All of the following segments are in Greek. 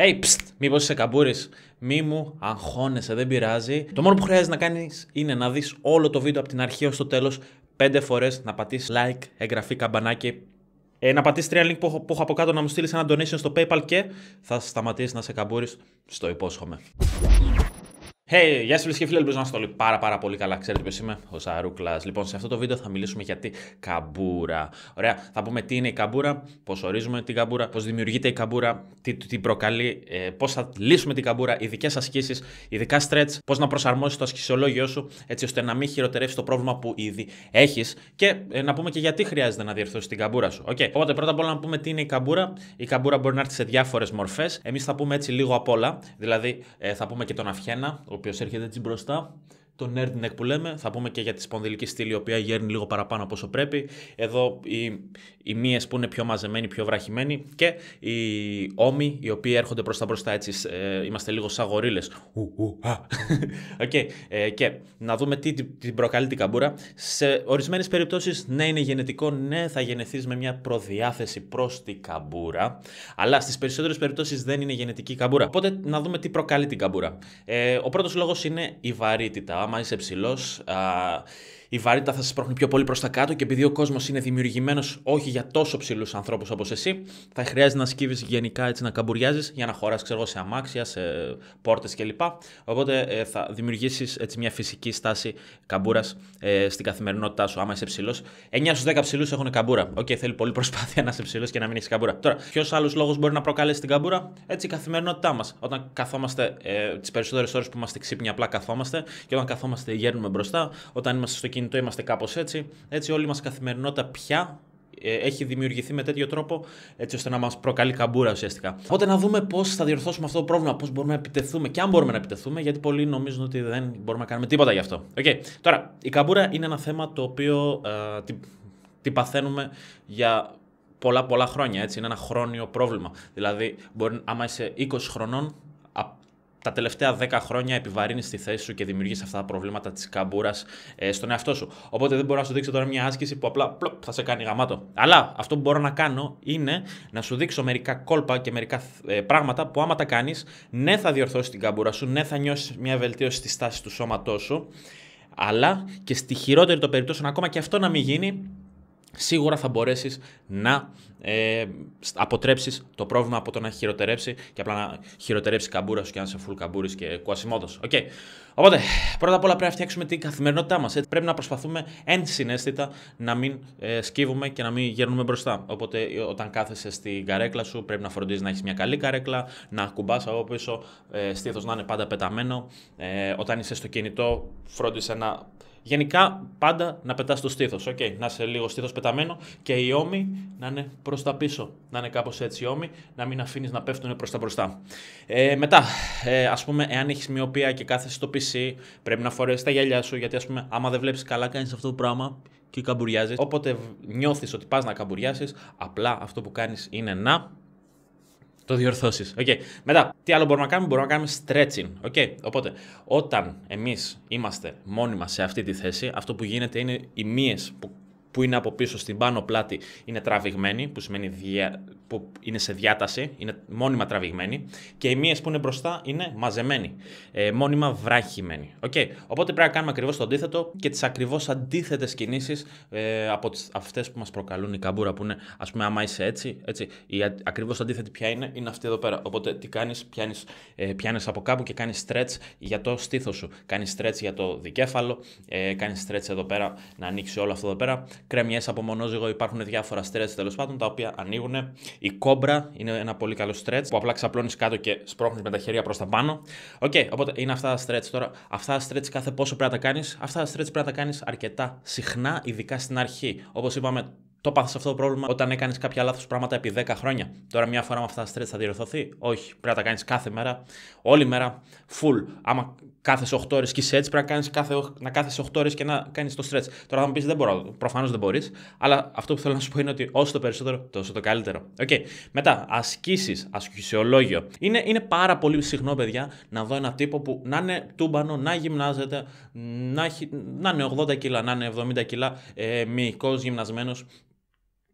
Hey, πστ, μήπως είσαι καμπούρης, μη μου αγχώνεσαι, δεν πειράζει. Το μόνο που χρειάζεται να κάνεις είναι να δεις όλο το βίντεο από την αρχή ως το τέλος, πέντε φορές, να πατήσεις like, εγγραφή, καμπανάκι, ε, να πατήσεις τρία link που έχω, από κάτω να μου στείλεις ένα donation στο PayPal και θα σταματήσεις να σε καμπούρης, στο υπόσχομαι. Hey, γεια σας, φίλες και φίλοι, ελπίζω να είστε όλοι πάρα πάρα πολύ καλά. Ξέρετε ποιος είμαι, ο Σαρούκλας. Λοιπόν, σε αυτό το βίντεο θα μιλήσουμε για την καμπούρα. Ωραία, θα πούμε τι είναι η καμπούρα, πω ορίζουμε την καμπούρα, πώς δημιουργείται η καμπούρα, τι την προκαλεί, ε, πώς θα λύσουμε την καμπούρα, ειδικές ασκήσεις, ειδικά stretch, πώς να προσαρμόσεις το ασκησιολόγιο σου, έτσι ώστε να μην χειροτερεύσεις το πρόβλημα που ήδη έχεις και ε, να πούμε και γιατί χρειάζεται να διορθώσεις την καμπούρα σου. Okay. Οπότε πρώτα απ' όλα να πούμε τι είναι η καμπούρα. Η καμπούρα μπορεί να έρθει σε διάφορες μορφές. Εμείς θα πούμε έτσι λίγο απ' όλα, δηλαδή ε, θα πούμε και τον αυχένα, ο οποίος έρχεται έτσι μπροστά το nerd neck που λέμε. Θα πούμε και για τη σπονδυλική στήλη, η οποία γέρνει λίγο παραπάνω από όσο πρέπει. Εδώ οι, οι μύες που είναι πιο μαζεμένοι, πιο βραχημένοι και οι όμοι οι οποίοι έρχονται προς τα μπροστά έτσι. Ε, είμαστε λίγο σαν γορίλες. okay. ε, και να δούμε τι την προκαλεί την καμπούρα. Σε ορισμένες περιπτώσεις, ναι, είναι γενετικό, ναι, θα γεννηθεί με μια προδιάθεση προς την καμπούρα. Αλλά στις περισσότερες περιπτώσεις δεν είναι γενετική καμπούρα. Οπότε να δούμε τι προκαλεί την καμπούρα. Ε, ο πρώτος λόγος είναι η βαρύτητα άμα είσαι ψηλός, η βαρύτητα θα σας πρόχνει πιο πολύ προς τα κάτω και επειδή ο κόσμος είναι δημιουργημένος όχι για τόσο ψηλούς ανθρώπους όπως εσύ, θα χρειάζεται να σκύβεις γενικά έτσι να καμπουριάζεις για να χωράς σε αμάξια, σε πόρτες κλπ. Οπότε ε, θα δημιουργήσεις έτσι μια φυσική στάση καμπούρας ε, στην καθημερινότητά σου. Άμα είσαι ψηλός, 9 στου 10 ψηλού έχουν καμπούρα. Οκ, okay, θέλει πολύ προσπάθεια να είσαι ψηλός και να μην έχεις καμπούρα. Τώρα, ποιος άλλος λόγος μπορεί να προκαλέσει την καμπούρα, έτσι η καθημερινότητά μας. Όταν καθόμαστε ε, τις περισσότερες ώρες που είμαστε ξύπνοι, απλά καθόμαστε και όταν καθόμαστε γέρνουμε μπροστά, όταν είμαστε στο κινητό το είμαστε κάπως έτσι. Έτσι, όλη μας καθημερινότητα πια ε, έχει δημιουργηθεί με τέτοιο τρόπο έτσι ώστε να μας προκαλεί καμπούρα ουσιαστικά. Οπότε να δούμε πώς θα διορθώσουμε αυτό το πρόβλημα, πώς μπορούμε να επιτεθούμε και αν μπορούμε να επιτεθούμε, γιατί πολλοί νομίζουν ότι δεν μπορούμε να κάνουμε τίποτα γι' αυτό. Okay. Τώρα, η καμπούρα είναι ένα θέμα το οποίο ε, τι, τι παθαίνουμε για πολλά πολλά χρόνια. Έτσι. Είναι ένα χρόνιο πρόβλημα. Δηλαδή, μπορεί, άμα είσαι 20 χρονών, τα τελευταία 10 χρόνια επιβαρύνεις τη θέση σου και δημιουργείς αυτά τα προβλήματα της κάμπουρα ε, στον εαυτό σου. Οπότε δεν μπορώ να σου δείξω τώρα μια άσκηση που απλά πλοπ, θα σε κάνει γαμάτο. Αλλά αυτό που μπορώ να κάνω είναι να σου δείξω μερικά κόλπα και μερικά ε, πράγματα που άμα τα κάνεις, ναι, θα διορθώσεις την κάμπουρα σου, ναι, θα νιώσεις μια βελτίωση στη στάσης του σώματός σου. Αλλά και στη χειρότερη των περιπτώσεων, ακόμα και αυτό να μην γίνει, σίγουρα θα μπορέσεις να ε, αποτρέψεις το πρόβλημα από το να χειροτερέψει και απλά να χειροτερέψει καμπούρα σου και να είσαι full καμπούρης και Οκ. Okay. Οπότε, πρώτα απ' όλα πρέπει να φτιάξουμε την καθημερινότητά μας. πρέπει να προσπαθούμε ενσυναίσθητα να μην ε, σκύβουμε και να μην γέρνουμε μπροστά. Οπότε, ε, όταν κάθεσαι στην καρέκλα σου, πρέπει να φροντίζεις να έχεις μια καλή καρέκλα, να κουμπά από πίσω, ε, στήθος να είναι πάντα πεταμένο. Ε, όταν είσαι στο κινητό, φρόντισε να Γενικά πάντα να πετάς το στήθος. Okay, να είσαι λίγο στήθος πεταμένο και οι ώμοι να είναι προς τα πίσω. Να είναι κάπως έτσι οι ώμοι, να μην αφήνεις να πέφτουν προς τα μπροστά. Ε, μετά, ε, ας πούμε, εάν έχεις μοιοπία και κάθεσαι στο PC, πρέπει να φορέσεις τα γυαλιά σου γιατί, ας πούμε, άμα δεν βλέπεις καλά, κάνεις αυτό το πράγμα και καμπουριάζεις. Όποτε νιώθεις ότι πας να καμπουριάσεις, απλά αυτό που κάνεις είναι να το διορθώσεις. Okay. Μετά, τι άλλο μπορούμε να κάνουμε, μπορούμε να κάνουμε stretching. Okay. Οπότε, όταν εμείς είμαστε μόνοι σε αυτή τη θέση, αυτό που γίνεται είναι οι μύες που, που είναι από πίσω στην πάνω πλάτη είναι τραβηγμένοι, που σημαίνει δια, που είναι σε διάταση, είναι μόνιμα τραβηγμένοι και οι μύες που είναι μπροστά είναι μαζεμένοι, ε, μόνιμα βράχημένοι. Okay. Οπότε πρέπει να κάνουμε ακριβώς το αντίθετο και τις ακριβώς αντίθετες κινήσεις ε, από τις, αυτές που μας προκαλούν οι καμπούρα που είναι ας πούμε άμα είσαι έτσι, έτσι η α, ακριβώς αντίθετη ποια είναι, είναι αυτή εδώ πέρα. Οπότε τι κάνεις, πιάνεις, ε, πιάνεις από κάπου και κάνεις stretch για το στήθος σου, κάνεις stretch για το δικέφαλο, ε, κάνεις stretch εδώ πέρα να ανοίξει όλο αυτό εδώ πέρα, κρέμιες από μονόζυγο υπάρχουν διάφορα stretch τέλος πάντων τα οποία ανοίγουν η κόμπρα είναι ένα πολύ καλό stretch που απλά ξαπλώνεις κάτω και σπρώχνεις με τα χέρια προς τα πάνω. Οκ, okay, οπότε είναι αυτά τα stretch τώρα. Αυτά τα stretch κάθε πόσο πρέπει να τα κάνεις. Αυτά τα stretch πρέπει να τα κάνεις αρκετά συχνά, ειδικά στην αρχή. Όπως είπαμε, το πάθες αυτό το πρόβλημα όταν έκανες κάποια λάθος πράγματα επί 10 χρόνια. Τώρα, μια φορά με αυτά τα στρες θα διορθωθεί. Όχι. Πρέπει να τα κάνεις κάθε μέρα, όλη μέρα, full. Άμα κάθε 8 ώρες και είσαι έτσι, πρέπει να, κάνεις κάθε, να κάθεσαι 8 ώρες και να κάνεις το στρες. Τώρα θα μου πεις δεν μπορώ. Προφανώς δεν μπορείς. Αλλά αυτό που θέλω να σου πω είναι ότι όσο το περισσότερο, τόσο το καλύτερο. Okay. Μετά, ασκήσεις, ασκησιολόγιο. Είναι, είναι πάρα πολύ συχνό, παιδιά, να δω ένα τύπο που να είναι τούμπανο, να γυμνάζεται, να, έχει, να είναι 80 κιλά, να είναι 70 κιλά, ε, μυϊκός γυμνασμένος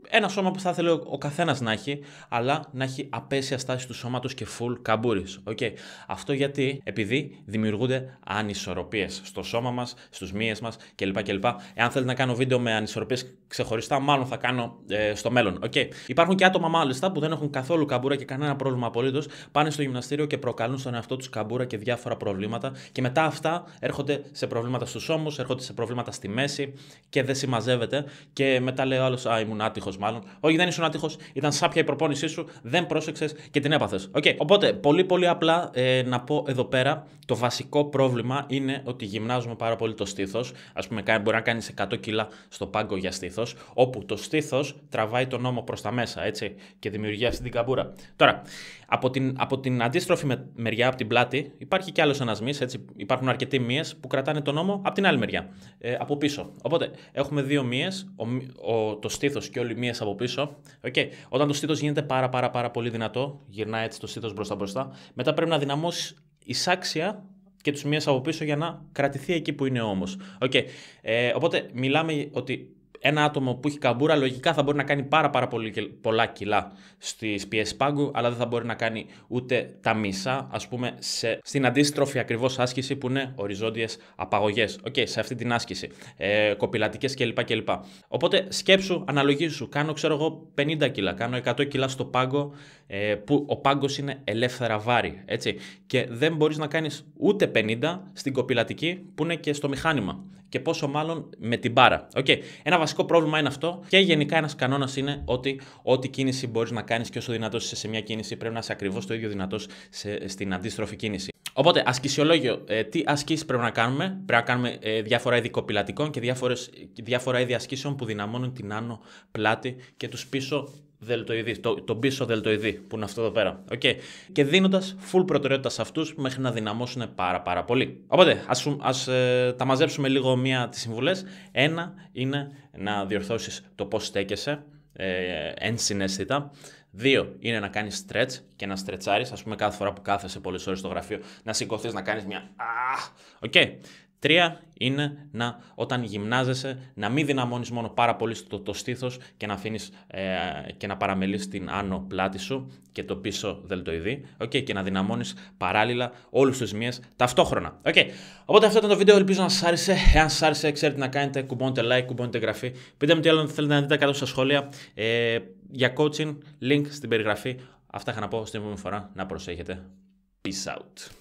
ένα σώμα που θα ήθελε ο καθένας να έχει, αλλά να έχει απέσια στάση του σώματος και full καμπούρη. Okay. Αυτό γιατί, επειδή δημιουργούνται ανισορροπίες στο σώμα μας, στους μύες μας κλπ. κλπ. Εάν θέλετε να κάνω βίντεο με ανισορροπίες ξεχωριστά, μάλλον θα κάνω ε, στο μέλλον. Okay. Υπάρχουν και άτομα μάλιστα που δεν έχουν καθόλου καμπούρα και κανένα πρόβλημα απολύτως, πάνε στο γυμναστήριο και προκαλούν στον εαυτό τους καμπούρα και διάφορα προβλήματα και μετά αυτά έρχονται σε προβλήματα στους ώμους, έρχονται σε προβλήματα στη μέση και δεν συμμαζεύεται και μετά λέει άλλος, Α, ήμουν άτυχος άτυχο μάλλον. Όχι, δεν ήσουν άτυχος, ήταν σάπια η προπόνησή σου, δεν πρόσεξες και την έπαθες. Okay. Οπότε, πολύ πολύ απλά ε, να πω εδώ πέρα, το βασικό πρόβλημα είναι ότι γυμνάζουμε πάρα πολύ το στήθος. Ας πούμε, μπορεί να κάνεις 100 κιλά στο πάγκο για στήθος, όπου το στήθος τραβάει τον νόμο προς τα μέσα έτσι, και δημιουργεί αυτή την καμπούρα. Τώρα, από την, από την αντίστροφη μεριά, από την πλάτη, υπάρχει κι άλλος ένας μυς, υπάρχουν αρκετοί μύε που κρατάνε τον νόμο από την άλλη μεριά, ε, από πίσω. Οπότε, έχουμε δύο μύε, το στήθος και όλοι μία από πίσω. Okay. Όταν το στήθος γίνεται πάρα, πάρα, πάρα πολύ δυνατό, γυρνάει έτσι το στήθος μπροστά μπροστά. Μετά πρέπει να δυναμώσει εισάξια και τους μίας από πίσω για να κρατηθεί εκεί που είναι όμω. Okay. Ε, οπότε μιλάμε ότι ένα άτομο που έχει καμπούρα λογικά θα μπορεί να κάνει πάρα, πάρα πολύ, πολλά κιλά στις πιέσεις πάγκου, αλλά δεν θα μπορεί να κάνει ούτε τα μισά, ας πούμε, σε, στην αντίστροφη ακριβώς άσκηση που είναι οριζόντιες απαγωγές. Οκ, okay, σε αυτή την άσκηση. Ε, Κοπηλατικές κλπ, κλπ. Οπότε σκέψου, σου, Κάνω, ξέρω εγώ, 50 κιλά, κάνω 100 κιλά στο πάγκο, ε, που ο πάγκος είναι ελεύθερα βάρη. Έτσι. Και δεν μπορείς να κάνεις ούτε 50 στην κοπηλατική που είναι και στο μηχάνημα και πόσο μάλλον με την μπάρα. Okay. Ένα βασικό πρόβλημα είναι αυτό και γενικά ένας κανόνας είναι ότι ό,τι κίνηση μπορείς να κάνεις και όσο δυνατός είσαι σε μια κίνηση, πρέπει να είσαι ακριβώς το ίδιο δυνατός στην αντίστροφη κίνηση. Οπότε, ασκησιολόγιο. Ε, τι ασκήσεις πρέπει να κάνουμε. Πρέπει να κάνουμε ε, διάφορα είδη κοπηλατικών και διάφορες, διάφορα είδη ασκήσεων που δυναμώνουν την άνω πλάτη και τους πίσω δελτοειδή, το, το πίσω δελτοειδή που είναι αυτό εδώ πέρα. Okay. Και δίνοντας full προτεραιότητα σε αυτούς μέχρι να δυναμώσουν πάρα πάρα πολύ. Οπότε, ας, ας ε, τα μαζέψουμε λίγο μία τις συμβουλές. Ένα είναι να διορθώσεις το πώς στέκεσαι ε, συνέστητα. Δύο είναι να κάνεις stretch και να στρετσάρεις. Ας πούμε, κάθε φορά που κάθεσαι πολλές ώρες στο γραφείο, να σηκωθείς να κάνεις μια. Οκ. Τρία είναι να, όταν γυμνάζεσαι να μην δυναμώνεις μόνο πάρα πολύ στο το στήθος και να αφήνεις ε, και να παραμελείς την άνω πλάτη σου και το πίσω δελτοειδή. Okay, και να δυναμώνεις παράλληλα όλους τους μύες ταυτόχρονα. Okay. Οπότε αυτό ήταν το βίντεο. Ελπίζω να σας άρεσε. Εάν σας άρεσε, ξέρετε να κάνετε. Κουμπώνετε like, κουμπώνετε εγγραφή. Πείτε μου τι άλλο θέλετε να δείτε κάτω στα σχόλια. Ε, για coaching, link στην περιγραφή. Αυτά είχα να πω στην επόμενη φορά. Να προσέχετε. Peace out.